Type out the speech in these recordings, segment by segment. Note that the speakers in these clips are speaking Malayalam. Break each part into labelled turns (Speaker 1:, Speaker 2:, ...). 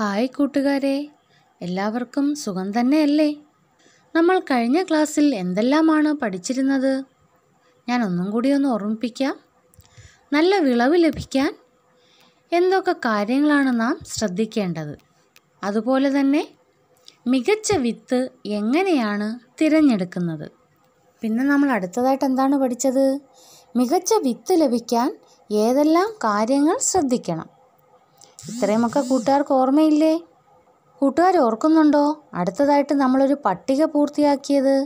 Speaker 1: ഹായ് കൂട്ടുകാരെ എല്ലാവർക്കും സുഖം തന്നെയല്ലേ നമ്മൾ കഴിഞ്ഞ ക്ലാസ്സിൽ എന്തെല്ലാമാണ് പഠിച്ചിരുന്നത് ഞാൻ ഒന്നും കൂടി ഒന്ന് ഓർമ്മിപ്പിക്കാം നല്ല വിളവ് ലഭിക്കാൻ എന്തൊക്കെ കാര്യങ്ങളാണ് നാം ശ്രദ്ധിക്കേണ്ടത് അതുപോലെ തന്നെ മികച്ച വിത്ത് എങ്ങനെയാണ് തിരഞ്ഞെടുക്കുന്നത് പിന്നെ നമ്മൾ അടുത്തതായിട്ട് എന്താണ് പഠിച്ചത് മികച്ച വിത്ത് ലഭിക്കാൻ ഏതെല്ലാം കാര്യങ്ങൾ ശ്രദ്ധിക്കണം ഇത്രയുമൊക്കെ കൂട്ടുകാർക്ക് ഓർമ്മയില്ലേ കൂട്ടുകാർ ഓർക്കുന്നുണ്ടോ അടുത്തതായിട്ട് നമ്മളൊരു പട്ടിക പൂർത്തിയാക്കിയത്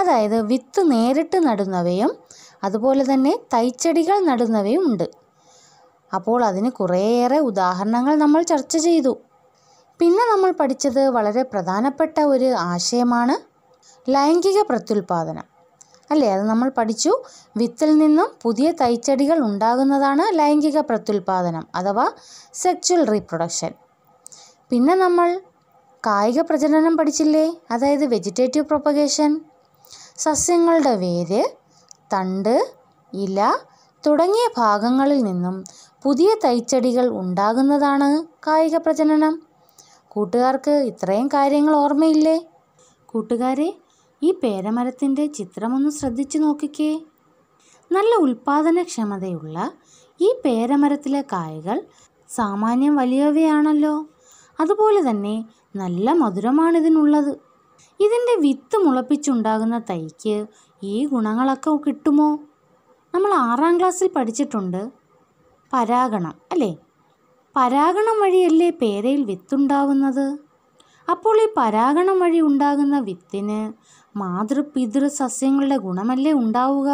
Speaker 1: അതായത് വിത്ത് നേരിട്ട് നടുന്നവയും അതുപോലെ തന്നെ തൈച്ചെടികൾ നടുന്നവയും ഉണ്ട് അപ്പോൾ അതിന് കുറേയേറെ ഉദാഹരണങ്ങൾ നമ്മൾ ചർച്ച ചെയ്തു പിന്നെ നമ്മൾ പഠിച്ചത് വളരെ പ്രധാനപ്പെട്ട ഒരു ആശയമാണ് ലൈംഗിക പ്രത്യുൽപാദനം അല്ലേ അത് നമ്മൾ പഠിച്ചു വിത്തിൽ നിന്നും പുതിയ തൈച്ചടികൾ ഉണ്ടാകുന്നതാണ് ലൈംഗിക പ്രത്യുൽപാദനം അഥവാ സെക്ച്വൽ റീപ്രൊഡക്ഷൻ പിന്നെ നമ്മൾ കായിക പ്രജനനം പഠിച്ചില്ലേ അതായത് വെജിറ്റേറ്റീവ് പ്രൊപ്പഗേഷൻ സസ്യങ്ങളുടെ വേര് തണ്ട് ഇല തുടങ്ങിയ ഭാഗങ്ങളിൽ നിന്നും പുതിയ തൈച്ചടികൾ ഉണ്ടാകുന്നതാണ് കായിക പ്രജനനം കൂട്ടുകാർക്ക് ഇത്രയും കാര്യങ്ങൾ ഓർമ്മയില്ലേ കൂട്ടുകാരെ ഈ പേരമരത്തിൻ്റെ ചിത്രമൊന്ന് ശ്രദ്ധിച്ചു നോക്കിക്കേ നല്ല ഉൽപാദനക്ഷമതയുള്ള ഈ പേരമരത്തിലെ കായകൾ സാമാന്യം വലിയവയാണല്ലോ അതുപോലെ തന്നെ നല്ല മധുരമാണിതിനുള്ളത് ഇതിൻ്റെ വിത്ത് മുളപ്പിച്ചുണ്ടാകുന്ന തൈക്ക് ഈ ഗുണങ്ങളൊക്കെ കിട്ടുമോ നമ്മൾ ആറാം ക്ലാസ്സിൽ പഠിച്ചിട്ടുണ്ട് പരാഗണം അല്ലേ പരാഗണം വഴിയല്ലേ പേരയിൽ വിത്തുണ്ടാവുന്നത് അപ്പോൾ ഈ പരാഗണം വഴി ഉണ്ടാകുന്ന വിത്തിന് മാതൃപിതൃ സസ്യങ്ങളുടെ ഗുണമല്ലേ ഉണ്ടാവുക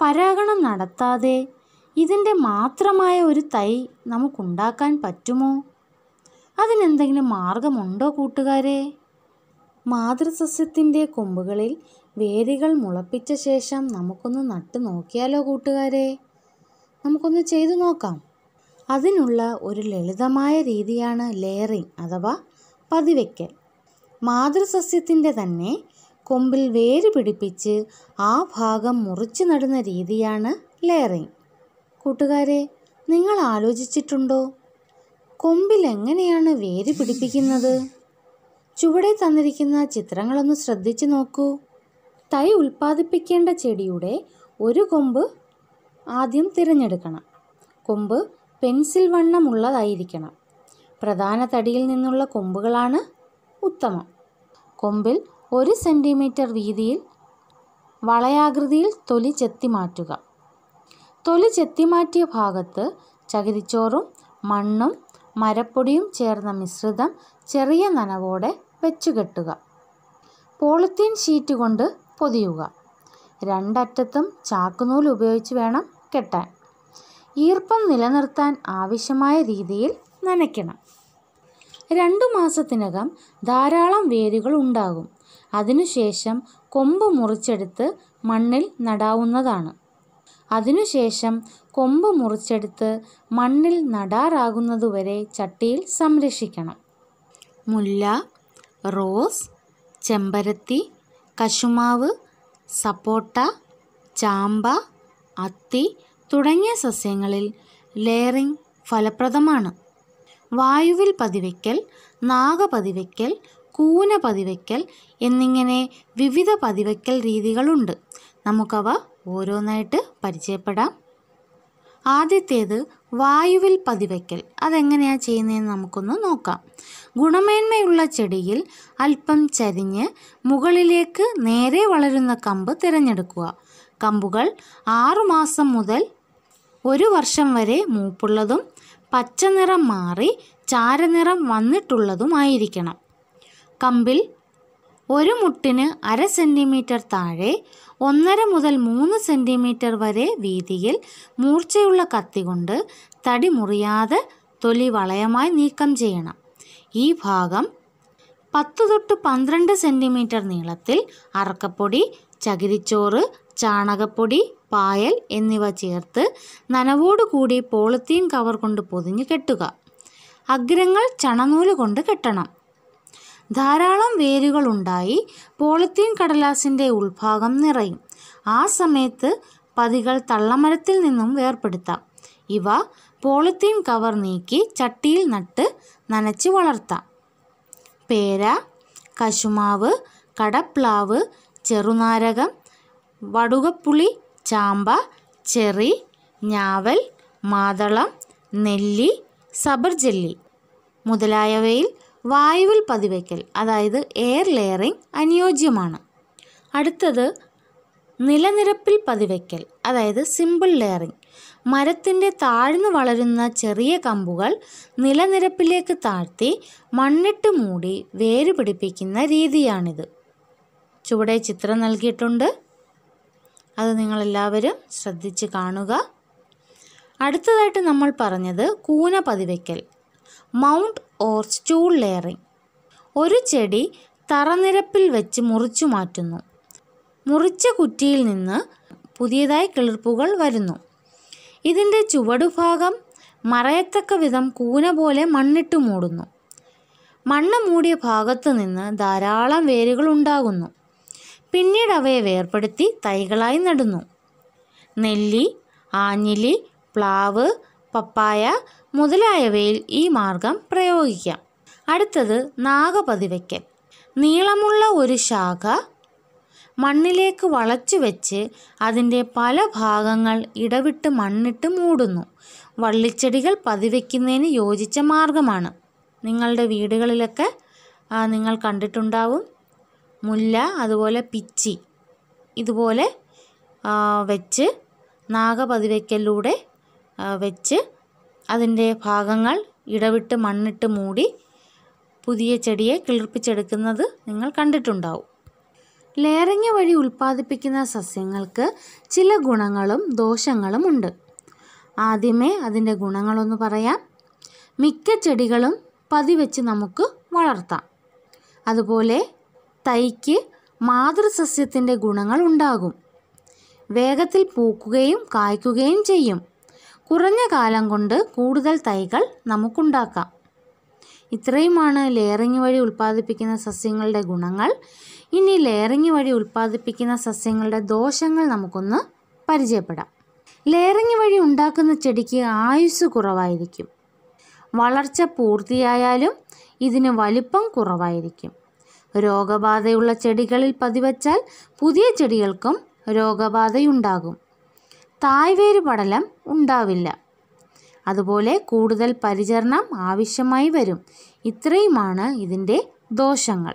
Speaker 1: പരാഗണം നടത്താതെ ഇതിൻ്റെ മാത്രമായ ഒരു തൈ നമുക്കുണ്ടാക്കാൻ പറ്റുമോ അതിനെന്തെങ്കിലും മാർഗമുണ്ടോ കൂട്ടുകാരെ മാതൃസസ്യത്തിൻ്റെ കൊമ്പുകളിൽ വേരുകൾ മുളപ്പിച്ച ശേഷം നമുക്കൊന്ന് നട്ടു നോക്കിയാലോ കൂട്ടുകാരെ നമുക്കൊന്ന് ചെയ്തു നോക്കാം അതിനുള്ള ഒരു ലളിതമായ രീതിയാണ് ലെയറിംഗ് അഥവാ പതിവയ്ക്കൽ മാതൃസസ്യത്തിൻ്റെ തന്നെ കൊമ്പിൽ വേര് പിടിപ്പിച്ച് ആ ഭാഗം മുറിച്ച് നടുന്ന രീതിയാണ് ലെയറിംഗ് കൂട്ടുകാരെ നിങ്ങൾ ആലോചിച്ചിട്ടുണ്ടോ കൊമ്പിൽ എങ്ങനെയാണ് വേര് പിടിപ്പിക്കുന്നത് ചുവടെ തന്നിരിക്കുന്ന ചിത്രങ്ങളൊന്ന് ശ്രദ്ധിച്ചു നോക്കൂ തൈ ഉൽപ്പാദിപ്പിക്കേണ്ട ചെടിയുടെ ഒരു കൊമ്പ് ആദ്യം തിരഞ്ഞെടുക്കണം കൊമ്പ് പെൻസിൽ വണ്ണമുള്ളതായിരിക്കണം പ്രധാന തടിയിൽ നിന്നുള്ള കൊമ്പുകളാണ് ഉത്തമം കൊമ്പിൽ ഒരു സെൻറ്റിമീറ്റർ വീതിയിൽ വളയാകൃതിയിൽ തൊലി ചെത്തി മാറ്റുക തൊലി ചെത്തി മാറ്റിയ ഭാഗത്ത് ചകിരിച്ചോറും മണ്ണും മരപ്പൊടിയും ചേർന്ന മിശ്രിതം ചെറിയ നനവോടെ വെച്ചുകെട്ടുക പോളിത്തീൻ ഷീറ്റ് കൊണ്ട് പൊതിയുക രണ്ടറ്റത്തും ചാക്കുനൂൽ ഉപയോഗിച്ച് വേണം കെട്ടാൻ ഈർപ്പം നിലനിർത്താൻ ആവശ്യമായ രീതിയിൽ നനയ്ക്കണം രണ്ടു മാസത്തിനകം ധാരാളം വേരുകൾ ഉണ്ടാകും അതിനുശേഷം കൊമ്പ് മുറിച്ചെടുത്ത് മണ്ണിൽ നടാവുന്നതാണ് അതിനുശേഷം കൊമ്പ് മുറിച്ചെടുത്ത് മണ്ണിൽ നടാറാകുന്നതുവരെ ചട്ടിയിൽ സംരക്ഷിക്കണം മുല്ല റോസ് ചെമ്പരത്തി കശുമാവ് സപ്പോട്ട ചാമ്പ അത്തി തുടങ്ങിയ സസ്യങ്ങളിൽ ലെയറിംഗ് ഫലപ്രദമാണ് വായുവിൽ പതിവയ്ക്കൽ നാഗപതിവയ്ക്കൽ കൂന പതിവയ്ക്കൽ എന്നിങ്ങനെ വിവിധ പതിവയ്ക്കൽ രീതികളുണ്ട് നമുക്കവ ഓരോന്നായിട്ട് പരിചയപ്പെടാം ആദ്യത്തേത് വായുവിൽ പതിവയ്ക്കൽ അതെങ്ങനെയാണ് ചെയ്യുന്നതെന്ന് നമുക്കൊന്ന് നോക്കാം ഗുണമേന്മയുള്ള ചെടിയിൽ അല്പം ചരിഞ്ഞ് മുകളിലേക്ക് നേരെ വളരുന്ന കമ്പ് തിരഞ്ഞെടുക്കുക കമ്പുകൾ ആറുമാസം മുതൽ ഒരു വർഷം വരെ മൂപ്പുള്ളതും പച്ചനിറം മാറി ചാരനിറം വന്നിട്ടുള്ളതുമായിരിക്കണം കമ്പിൽ ഒരു മുട്ടിന് അര സെൻറ്റിമീറ്റർ താഴെ ഒന്നര മുതൽ മൂന്ന് സെൻറ്റിമീറ്റർ വരെ വീതിയിൽ മൂർച്ചയുള്ള കത്തി കൊണ്ട് തടി മുറിയാതെ തൊലി വളയമായി നീക്കം ചെയ്യണം ഈ ഭാഗം പത്ത് തൊട്ട് പന്ത്രണ്ട് സെൻറ്റിമീറ്റർ നീളത്തിൽ അറക്കപ്പൊടി ചകിരിച്ചോറ് ചാണകപ്പൊടി പായൽ എന്നിവ ചേർത്ത് നനവോടുകൂടി പോളിത്തീൻ കവർ കൊണ്ട് പൊതിഞ്ഞ് കെട്ടുക അഗ്രങ്ങൾ ചണനൂല് കൊണ്ട് കെട്ടണം ധാരാളം വേരുകളുണ്ടായി പോളിത്തീൻ കടലാസിൻ്റെ ഉൾഭാഗം നിറയും ആ സമയത്ത് പതികൾ തള്ളമരത്തിൽ നിന്നും വേർപ്പെടുത്താം ഇവ പോളിത്തീൻ കവർ നീക്കി ചട്ടിയിൽ നട്ട് നനച്ച് വളർത്താം പേര കശുമാവ് കടപ്ലാവ് ചെറുനാരകം വടുകപ്പുളി ചാമ്പ ചെറി ഞാവൽ മാതളം നെല്ലി സബർജെല്ലി മുതലായവയിൽ വായുവിൽ പതിവയ്ക്കൽ അതായത് എയർ ലെയറിംഗ് അനുയോജ്യമാണ് അടുത്തത് നിലനിരപ്പിൽ പതിവയ്ക്കൽ അതായത് സിമ്പിൾ ലെയറിംഗ് മരത്തിൻ്റെ താഴ്ന്നു വളരുന്ന ചെറിയ കമ്പുകൾ നിലനിരപ്പിലേക്ക് താഴ്ത്തി മണ്ണിട്ട് മൂടി വേര് പിടിപ്പിക്കുന്ന രീതിയാണിത് ചുവടെ ചിത്രം നൽകിയിട്ടുണ്ട് അത് നിങ്ങളെല്ലാവരും ശ്രദ്ധിച്ച് കാണുക അടുത്തതായിട്ട് നമ്മൾ പറഞ്ഞത് കൂന പതിവയ്ക്കൽ മൗണ്ട് ഓർ സ്റ്റൂൾ ലെയറിംഗ് ഒരു ചെടി തറനിരപ്പിൽ വെച്ച് മുറിച്ചു മാറ്റുന്നു മുറിച്ച കുറ്റിയിൽ നിന്ന് പുതിയതായി കിളിർപ്പുകൾ വരുന്നു ഇതിൻ്റെ ചുവടുഭാഗം മറയത്തക്ക വിധം കൂന പോലെ മണ്ണിട്ട് മൂടുന്നു മണ്ണ് മൂടിയ ഭാഗത്തു നിന്ന് ധാരാളം വേരുകൾ ഉണ്ടാകുന്നു പിന്നീട് അവയെ വേർപ്പെടുത്തി തൈകളായി നടുന്നു നെല്ലി ആഞ്ഞിലി പ്ലാവ് പപ്പായ മുതലായവയിൽ ഈ മാർഗം പ്രയോഗിക്കാം അടുത്തത് നാഗപതിവയ്ക്കൽ നീളമുള്ള ഒരു ശാഖ മണ്ണിലേക്ക് വളച്ചു വെച്ച് അതിൻ്റെ പല ഭാഗങ്ങൾ ഇടവിട്ട് മണ്ണിട്ട് മൂടുന്നു വള്ളിച്ചെടികൾ പതിവയ്ക്കുന്നതിന് യോജിച്ച മാർഗമാണ് നിങ്ങളുടെ വീടുകളിലൊക്കെ നിങ്ങൾ കണ്ടിട്ടുണ്ടാവും മുല്ല അതുപോലെ പിച്ചി ഇതുപോലെ വെച്ച് നാഗപതിവയ്ക്കലിലൂടെ വെച്ച് അതിൻ്റെ ഭാഗങ്ങൾ ഇടവിട്ട് മണ്ണിട്ട് മൂടി പുതിയ ചെടിയെ കിളിർപ്പിച്ചെടുക്കുന്നത് നിങ്ങൾ കണ്ടിട്ടുണ്ടാവും ലേറിങ് വഴി ഉൽപ്പാദിപ്പിക്കുന്ന സസ്യങ്ങൾക്ക് ചില ഗുണങ്ങളും ദോഷങ്ങളും ഉണ്ട് ആദ്യമേ അതിൻ്റെ ഗുണങ്ങളൊന്ന് പറയാം മിക്ക ചെടികളും പതിവെച്ച് നമുക്ക് വളർത്താം അതുപോലെ തൈക്ക് മാതൃസസ്യത്തിൻ്റെ ഗുണങ്ങൾ ഉണ്ടാകും വേഗത്തിൽ പൂക്കുകയും കായ്ക്കുകയും ചെയ്യും കുറഞ്ഞ കാലം കൊണ്ട് കൂടുതൽ തൈകൾ നമുക്കുണ്ടാക്കാം ഇത്രയുമാണ് ലെയറിങ് വഴി ഉൽപ്പാദിപ്പിക്കുന്ന സസ്യങ്ങളുടെ ഗുണങ്ങൾ ഇനി ലെയറിങ് വഴി ഉൽപ്പാദിപ്പിക്കുന്ന സസ്യങ്ങളുടെ ദോഷങ്ങൾ നമുക്കൊന്ന് പരിചയപ്പെടാം ലെയറിങ് വഴി ഉണ്ടാക്കുന്ന ചെടിക്ക് ആയുസ് കുറവായിരിക്കും വളർച്ച പൂർത്തിയായാലും ഇതിന് വലിപ്പം കുറവായിരിക്കും രോഗബാധയുള്ള ചെടികളിൽ പതിവച്ചാൽ പുതിയ ചെടികൾക്കും രോഗബാധയുണ്ടാകും തായ്വേര് പടലം ഉണ്ടാവില്ല അതുപോലെ കൂടുതൽ പരിചരണം ആവശ്യമായി വരും ഇത്രയുമാണ് ഇതിൻ്റെ ദോഷങ്ങൾ